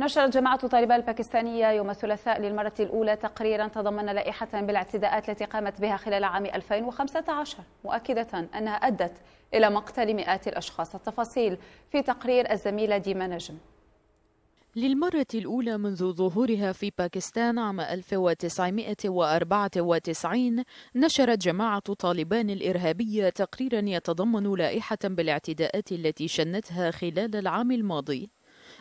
نشرت جماعة طالبان الباكستانية يوم الثلاثاء للمرة الأولى تقريرا تضمن لائحة بالاعتداءات التي قامت بها خلال عام 2015 مؤكدة أنها أدت إلى مقتل مئات الأشخاص التفاصيل في تقرير الزميلة ديما نجم للمرة الأولى منذ ظهورها في باكستان عام 1994 نشرت جماعة طالبان الإرهابية تقريرا يتضمن لائحة بالاعتداءات التي شنتها خلال العام الماضي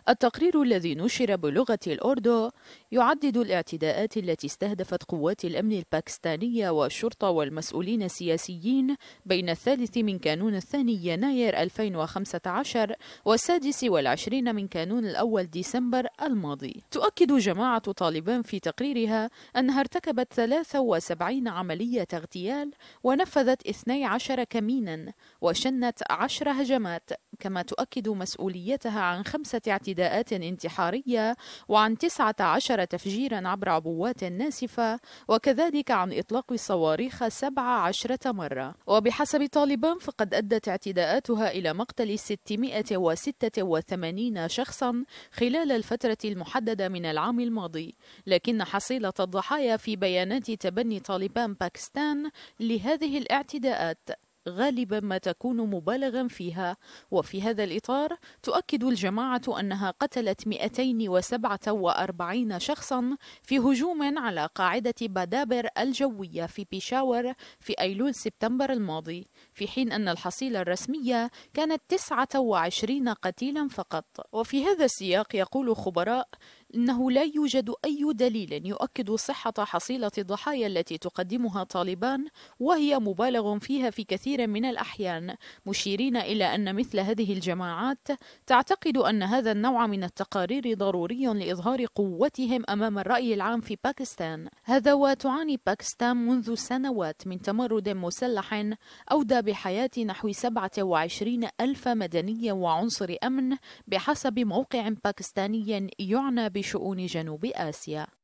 التقرير الذي نشر بلغة الأردو يعدد الاعتداءات التي استهدفت قوات الأمن الباكستانية والشرطة والمسؤولين السياسيين بين الثالث من كانون الثاني يناير 2015 والسادس والعشرين من كانون الأول ديسمبر الماضي تؤكد جماعة طالبان في تقريرها أنها ارتكبت 73 عملية اغتيال ونفذت 12 كمينا وشنت 10 هجمات كما تؤكد مسؤوليتها عن خمسة اعتداءات انتحارية وعن 19 تفجيرا عبر عبوات ناسفة وكذلك عن إطلاق سبعة 17 مرة وبحسب طالبان فقد أدت اعتداءاتها إلى مقتل 686 شخصا خلال الفترة المحددة من العام الماضي لكن حصيلة الضحايا في بيانات تبني طالبان باكستان لهذه الاعتداءات غالبا ما تكون مبالغا فيها وفي هذا الإطار تؤكد الجماعة أنها قتلت 247 شخصا في هجوم على قاعدة بدابر الجوية في بيشاور في أيلول سبتمبر الماضي في حين أن الحصيلة الرسمية كانت 29 قتيلا فقط وفي هذا السياق يقول خبراء إنه لا يوجد أي دليل يؤكد صحة حصيلة الضحايا التي تقدمها طالبان وهي مبالغ فيها في كثير كثير من الأحيان مشيرين إلى أن مثل هذه الجماعات تعتقد أن هذا النوع من التقارير ضروري لإظهار قوتهم أمام الرأي العام في باكستان هذا وتعاني باكستان منذ سنوات من تمرد مسلح أودى بحياة نحو 27 ألف مدني وعنصر أمن بحسب موقع باكستاني يعنى بشؤون جنوب آسيا